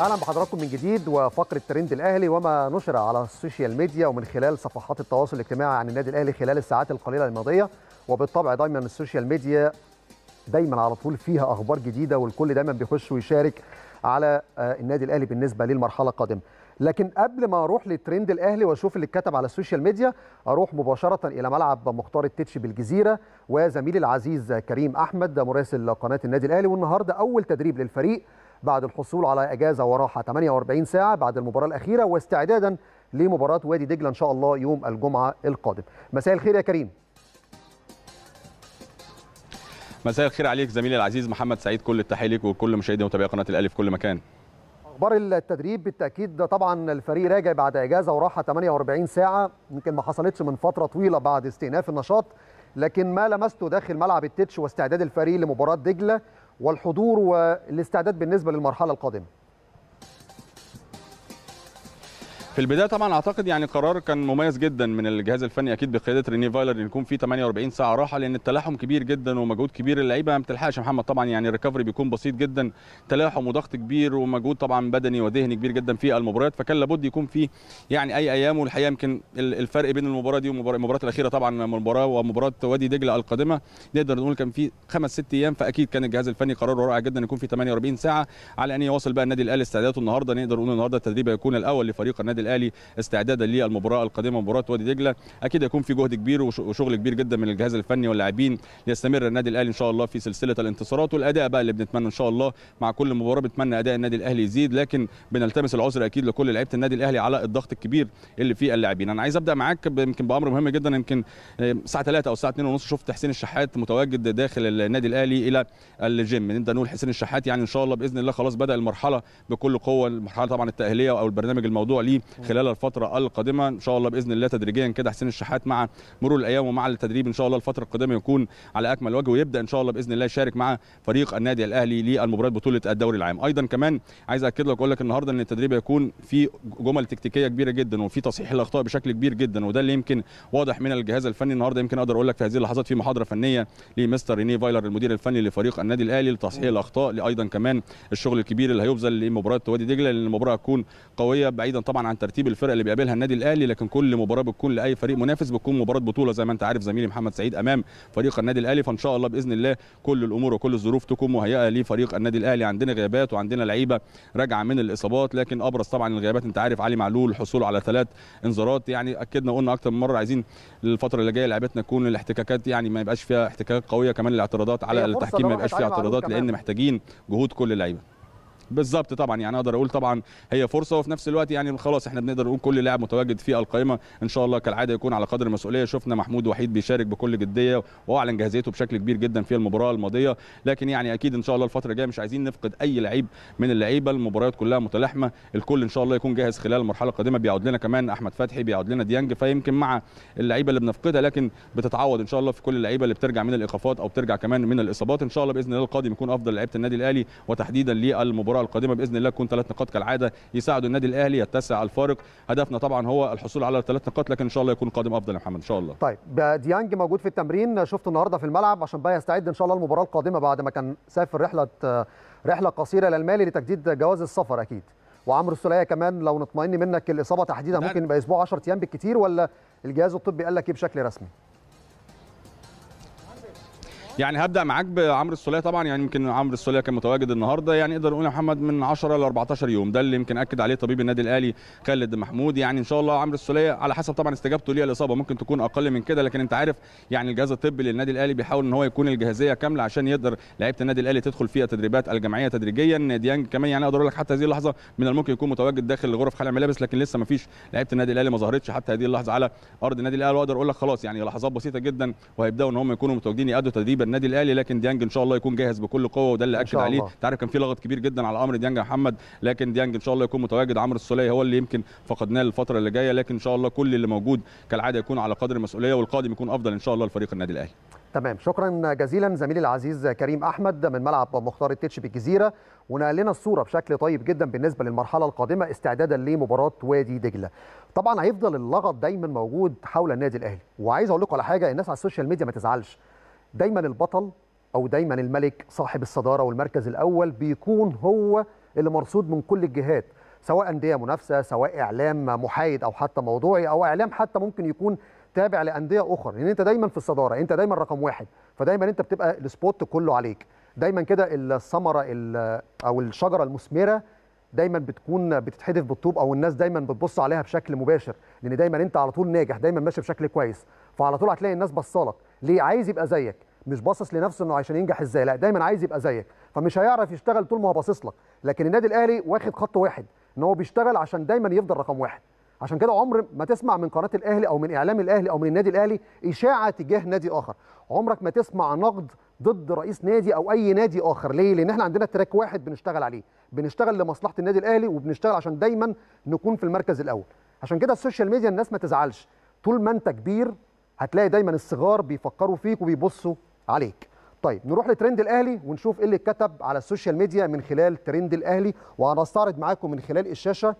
اهلا بحضراتكم من جديد وفقره ترند الاهلي وما نشر على السوشيال ميديا ومن خلال صفحات التواصل الاجتماعي عن النادي الاهلي خلال الساعات القليله الماضيه وبالطبع دايما السوشيال ميديا دايما على طول فيها اخبار جديده والكل دايما بيخش ويشارك على آه، النادي الاهلي بالنسبه للمرحله القادمه لكن قبل ما اروح لترند الاهلي واشوف اللي اتكتب على السوشيال ميديا اروح مباشره الى ملعب مختار التتش بالجزيره وزميلي العزيز كريم احمد مراسل قناه النادي الاهلي والنهارده اول تدريب للفريق بعد الحصول على اجازه وراحه 48 ساعه بعد المباراه الاخيره واستعدادا لمباراه وادي دجله ان شاء الله يوم الجمعه القادم. مساء الخير يا كريم. مساء الخير عليك زميلي العزيز محمد سعيد كل التحيه ليك وكل مشاهدي ومتابعي قناه الاهلي في كل مكان. اخبار التدريب بالتاكيد طبعا الفريق راجع بعد اجازه وراحه 48 ساعه يمكن ما حصلتش من فتره طويله بعد استئناف النشاط لكن ما لمسته داخل ملعب التتش واستعداد الفريق لمباراه دجله والحضور والاستعداد بالنسبه للمرحله القادمه في البدايه طبعا اعتقد يعني قرار كان مميز جدا من الجهاز الفني اكيد بقياده ريني فايلر ان يكون في 48 ساعه راحه لان التلاحم كبير جدا ومجهود كبير اللعيبه ما بتلحقش محمد طبعا يعني الريكفري بيكون بسيط جدا تلاحم وضغط كبير ومجهود طبعا بدني وذهني كبير جدا في المباريات فكان لابد يكون في يعني اي ايام والحقيقه يمكن الفرق بين المباراه دي والمباراه الاخيره طبعا المباراه ومباراه وادي دجله القادمه نقدر نقول كان في خمس ست ايام فاكيد كان الجهاز الفني قراره رائع جدا يكون في 48 ساعه على ان يواصل بقى النادي الاهلي استعداداته النهارده نقدر نقول النهارده التدريب هيكون الاول لفريق النادي الاهلي استعدادا للمباراه القادمه مباراه وادي دجله اكيد هيكون في جهد كبير وشغل كبير جدا من الجهاز الفني واللاعبين ليستمر النادي الاهلي ان شاء الله في سلسله الانتصارات والاداء بقى اللي بنتمنى ان شاء الله مع كل مباراه بنتمنى اداء النادي الاهلي يزيد لكن بنلتمس العذر اكيد لكل لعيبه النادي الاهلي على الضغط الكبير اللي فيه اللاعبين انا عايز ابدا معاك يمكن بامر مهم جدا يمكن الساعه 3 او الساعه 2 ونص شفت حسين الشحات متواجد داخل النادي الاهلي الى الجيم نبدا نقول حسين الشحات يعني ان شاء الله باذن الله خلاص بدا المرحله بكل قوه المرحله طبعا التاهيليه او البرنامج الموضوع ليه خلال الفتره القادمه ان شاء الله باذن الله تدريجيا كده حسين الشحات مع مرور الايام ومع التدريب ان شاء الله الفتره القادمه يكون على اكمل وجه ويبدا ان شاء الله باذن الله يشارك مع فريق النادي الاهلي للمباريات بطوله الدوري العام ايضا كمان عايز اكد لك اقول لك النهارده ان التدريب هيكون في جمل تكتيكيه كبيره جدا وفي تصحيح الاخطاء بشكل كبير جدا وده اللي يمكن واضح من الجهاز الفني النهارده يمكن اقدر اقول لك في هذه اللحظات في محاضره فنيه لمستر ريني فايلر المدير الفني لفريق النادي الاهلي لتصحيح الاخطاء لايضا كمان الشغل الكبير اللي هيبذل لمباراه وادي دجله لان المباراه هتكون قويه بعيدا طبعا عن ترتيب الفرق اللي بيقابلها النادي الاهلي لكن كل مباراه بتكون لاي فريق منافس بتكون مباراه بطوله زي ما انت عارف زميلي محمد سعيد امام فريق النادي الاهلي فان شاء الله باذن الله كل الامور وكل الظروف تكون مهيئه لفريق النادي الاهلي عندنا غيابات وعندنا لعيبه راجعه من الاصابات لكن ابرز طبعا الغيابات انت عارف علي معلول حصوله على ثلاث انذارات يعني اكدنا وقلنا اكتر من مره عايزين الفتره اللي جايه لعيبتنا تكون الاحتكاكات يعني ما يبقاش فيها احتكاكات قويه كمان الاعتراضات على التحكيم ما يبقاش فيها اعتراضات لان محتاجين جهود كل اللعيبه بالظبط طبعا يعني اقدر اقول طبعا هي فرصه وفي نفس الوقت يعني خلاص احنا بنقدر نقول كل لاعب متواجد في القائمه ان شاء الله كالعاده يكون على قدر المسؤوليه شفنا محمود وحيد بيشارك بكل جديه واعلن جاهزيته بشكل كبير جدا في المباراه الماضيه لكن يعني اكيد ان شاء الله الفتره الجايه مش عايزين نفقد اي لعيب من اللعيبه المباريات كلها متلاحمه الكل ان شاء الله يكون جاهز خلال المرحله القادمه بيعود لنا كمان احمد فتحي بيعود لنا ديانج فيمكن مع اللعيبه اللي بنفقدها لكن بتتعوض ان شاء الله في كل اللعيبه اللي بترجع من الايقافات او بترجع كمان من الاصابات ان شاء الله باذن الله القادم يكون افضل لعيبه النادي الاهلي وتحديدا للمباراه القادمه باذن الله تكون ثلاث نقاط كالعاده يساعدوا النادي الاهلي يتسع الفارق هدفنا طبعا هو الحصول على ثلاث نقاط لكن ان شاء الله يكون قادم افضل يا محمد ان شاء الله طيب ديانج موجود في التمرين شفته النهارده في الملعب عشان بقى يستعد ان شاء الله المباراه القادمه بعد ما كان سافر رحله رحله قصيره للمالي لتجديد جواز السفر اكيد وعمرو السوليه كمان لو نطمئن منك الاصابه تحديدا نعم. ممكن يبقى اسبوع 10 ايام بالكثير ولا الجهاز الطبي قال لك ايه بشكل رسمي يعني هبدا معاك بعمرو السوليه طبعا يعني يمكن عمرو السوليه كان متواجد النهارده يعني نقدر نقول يا محمد من 10 ل 14 يوم ده اللي يمكن اكد عليه طبيب النادي الاهلي خالد محمود يعني ان شاء الله عمرو السوليه على حسب طبعا استجابته ليه الاصابه ممكن تكون اقل من كده لكن انت عارف يعني الجهاز الطبي للنادي الاهلي بيحاول ان هو يكون الجاهزيه كامله عشان يقدر لعيبه النادي الاهلي تدخل فيها تدريبات الجمعيه تدريجيا ديانج كمان يعني اقدر اقول لك حتى هذه اللحظه من الممكن يكون متواجد داخل غرف خلع ملابس لكن لسه ما فيش لعيبه النادي الاهلي ما ظهرتش حتى هذه اللحظه على ارض النادي الاهلي واقدر اقول لك خلاص يعني لحظات بسيطه جدا وهيبداوا ان هم يكونوا متواجدين يادوا تدريب بالنسبه النادي الاهلي لكن ديانج ان شاء الله يكون جاهز بكل قوه وده اللي اكد عليه انت عارف كان في لغط كبير جدا على امر ديانج يا محمد لكن ديانج ان شاء الله يكون متواجد عمرو السوليه هو اللي يمكن فقدناه الفتره اللي جايه لكن ان شاء الله كل اللي موجود كالعاده يكون على قدر المسؤوليه والقادم يكون افضل ان شاء الله لفريق النادي الاهلي تمام شكرا جزيلا زميلي العزيز كريم احمد من ملعب مختار التتش بالجزيره ونقل لنا الصوره بشكل طيب جدا بالنسبه للمرحله القادمه استعدادا لمباراه وادي دجله طبعا هيفضل اللغط دايما موجود حول النادي الاهلي وعايز اقول لكم على حاجه الناس على السوشيال ميديا ما تزعلش دايما البطل او دايما الملك صاحب الصداره والمركز الاول بيكون هو اللي مرصود من كل الجهات سواء انديه منافسه سواء اعلام محايد او حتى موضوعي او اعلام حتى ممكن يكون تابع لانديه اخرى لان يعني انت دايما في الصداره انت دايما رقم واحد فدايما انت بتبقى السبوت كله عليك دايما كده الثمره او الشجره المثمره دايما بتكون بتتحدف بالطوب او الناس دايما بتبص عليها بشكل مباشر لان دايما انت على طول ناجح دايما ماشي بشكل كويس فعلى طول هتلاقي الناس بصالك ليه عايز يبقى زيك مش باصص لنفسه انه عشان ينجح ازاي لا دايما عايز يبقى زيك فمش هيعرف يشتغل طول ما هو باصص لك لكن النادي الاهلي واخد خط واحد ان هو بيشتغل عشان دايما يفضل رقم واحد عشان كده عمر ما تسمع من قناه الاهلي او من اعلام الاهلي او من النادي الاهلي اشاعه تجاه نادي اخر عمرك ما تسمع نقد ضد رئيس نادي او اي نادي اخر ليه لان احنا عندنا تراك واحد بنشتغل عليه بنشتغل لمصلحه النادي الاهلي وبنشتغل عشان دايما نكون في المركز الاول عشان كده السوشيال ميديا الناس ما تزعلش طول ما انت كبير هتلاقي دايما الصغار بيفكروا فيك وبيبصوا عليك طيب نروح لترند الاهلي ونشوف ايه اللي اتكتب على السوشيال ميديا من خلال ترند الاهلي وهنستعرض معاكم من خلال الشاشه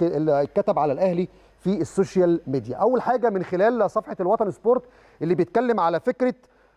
اللي اتكتب على الاهلي في السوشيال ميديا اول حاجه من خلال صفحه الوطن سبورت اللي بيتكلم على فكره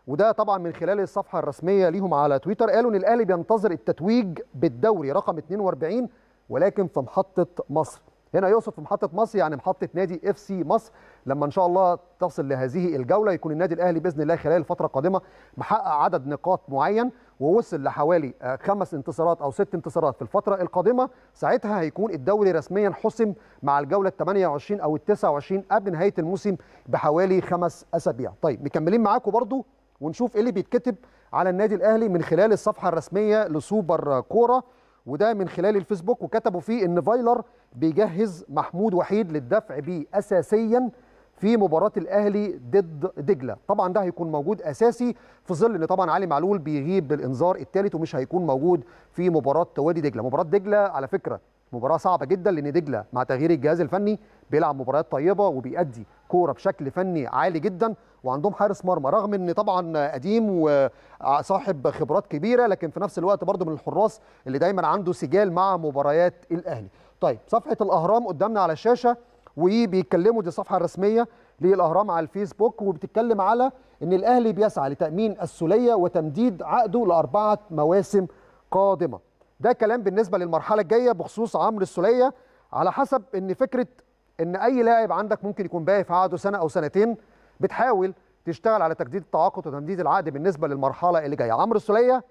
وده طبعا من خلال الصفحه الرسميه ليهم على تويتر قالوا ان الاهلي بينتظر التتويج بالدوري رقم 42 ولكن في محطه مصر هنا يقصد في محطه مصر يعني محطه نادي اف سي مصر لما ان شاء الله تصل لهذه الجوله يكون النادي الاهلي باذن الله خلال الفتره القادمه محقق عدد نقاط معين ووصل لحوالي آه، خمس انتصارات او ست انتصارات في الفتره القادمه ساعتها هيكون الدوري رسميا حسم مع الجوله ال 28 او ال 29 قبل نهايه الموسم بحوالي خمس اسابيع طيب مكملين معاكم برضو ونشوف ايه اللي بيتكتب على النادي الاهلي من خلال الصفحه الرسميه لسوبر كوره وده من خلال الفيسبوك وكتبوا فيه ان فايلر بيجهز محمود وحيد للدفع بيه اساسيا في مباراة الأهلي ضد دجلة طبعا ده هيكون موجود أساسي في ظل أن طبعا علي معلول بيغيب بالإنذار الثالث ومش هيكون موجود في مباراة وادي دجلة مباراة دجلة على فكرة مباراه صعبه جدا لان دجله مع تغيير الجهاز الفني بيلعب مباريات طيبه وبيأدي كوره بشكل فني عالي جدا وعندهم حارس مرمى رغم ان طبعا قديم وصاحب خبرات كبيره لكن في نفس الوقت برضه من الحراس اللي دايما عنده سجال مع مباريات الاهلي طيب صفحه الاهرام قدامنا على الشاشه وبيتكلموا دي الصفحه الرسميه للاهرام على الفيسبوك وبتتكلم على ان الاهلي بيسعى لتامين السوليه وتمديد عقده لاربعه مواسم قادمه ده كلام بالنسبه للمرحله الجايه بخصوص عمرو السوليه على حسب ان فكره ان اي لاعب عندك ممكن يكون باقي في عقده سنه او سنتين بتحاول تشتغل على تجديد التعاقد وتمديد العقد بالنسبه للمرحله اللي جايه عمرو السوليه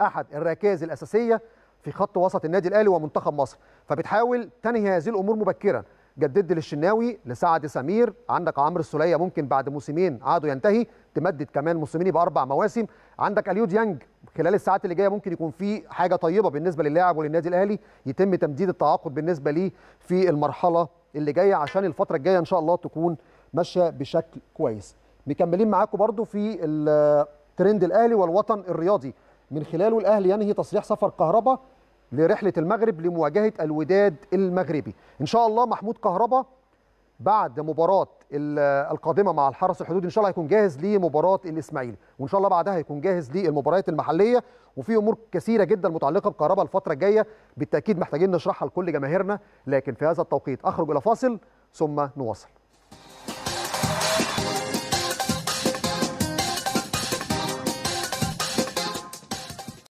احد الركائز الاساسيه في خط وسط النادي الاهلي ومنتخب مصر فبتحاول تنهي هذه الامور مبكرا جدد للشناوي لسعد سمير عندك عمرو السليه ممكن بعد موسمين عقده ينتهي تمدد كمان موسميني باربع مواسم عندك اليو ديانج خلال الساعات اللي جايه ممكن يكون في حاجه طيبه بالنسبه للاعب وللنادي الاهلي يتم تمديد التعاقد بالنسبه ليه في المرحله اللي جايه عشان الفتره الجايه ان شاء الله تكون ماشيه بشكل كويس مكملين معاكم برضو في الترند الاهلي والوطن الرياضي من خلاله الاهلي ينهي تصريح سفر كهرباء لرحلة المغرب لمواجهة الوداد المغربي إن شاء الله محمود كهربا بعد مباراة القادمة مع الحرس الحدود إن شاء الله هيكون جاهز لمباراة الإسماعيلي وإن شاء الله بعدها هيكون جاهز للمباريات المحلية وفي أمور كثيرة جدا متعلقة بكهربا الفترة الجاية بالتأكيد محتاجين نشرحها لكل جماهيرنا لكن في هذا التوقيت أخرج إلى فاصل ثم نواصل